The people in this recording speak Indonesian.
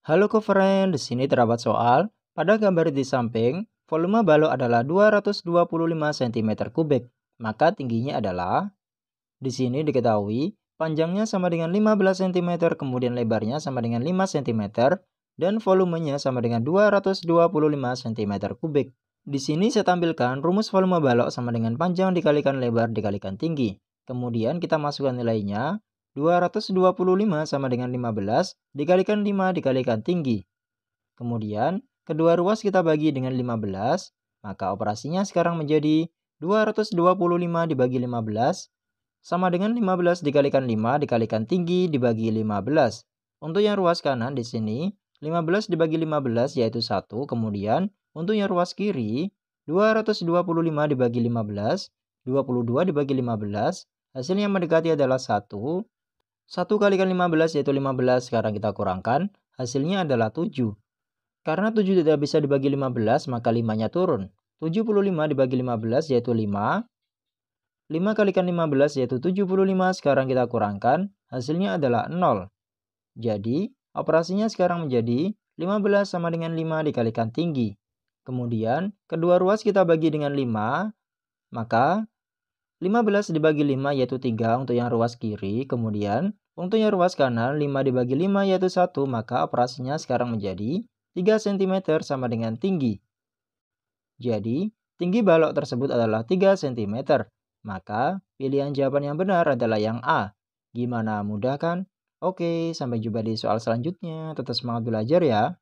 Halo koferen, di sini terdapat soal. Pada gambar di samping, volume balok adalah 225 cm3, maka tingginya adalah di sini diketahui panjangnya sama dengan 15 cm, kemudian lebarnya sama dengan 5 cm, dan volumenya sama dengan 225 cm3. Di sini saya tampilkan rumus volume balok sama dengan panjang dikalikan lebar dikalikan tinggi. Kemudian kita masukkan nilainya, 225 sama dengan 15 dikalikan 5 dikalikan tinggi. Kemudian, kedua ruas kita bagi dengan 15, maka operasinya sekarang menjadi 225 dibagi 15 sama dengan 15 dikalikan 5 dikalikan tinggi dibagi 15. Untuk yang ruas kanan di sini, 15 dibagi 15 yaitu 1, kemudian untuk yang ruas kiri, 225 dibagi 15, 22 dibagi 15, hasilnya mendekati adalah 1, 1 kali kan 15 yaitu 15, sekarang kita kurangkan, hasilnya adalah 7. Karena 7 tidak bisa dibagi 15, maka 5-nya turun. 75 dibagi 15 yaitu 5. 5 kali kan 15 yaitu 75, sekarang kita kurangkan, hasilnya adalah 0. Jadi, operasinya sekarang menjadi 15 sama dengan 5 dikalikan tinggi. Kemudian, kedua ruas kita bagi dengan 5, maka 15 dibagi 5 yaitu 3 untuk yang ruas kiri, kemudian untuk yang ruas kanan 5 dibagi 5 yaitu 1, maka operasinya sekarang menjadi 3 cm sama dengan tinggi. Jadi, tinggi balok tersebut adalah 3 cm. Maka, pilihan jawaban yang benar adalah yang A. Gimana mudah kan? Oke, sampai jumpa di soal selanjutnya. Tetap semangat belajar ya.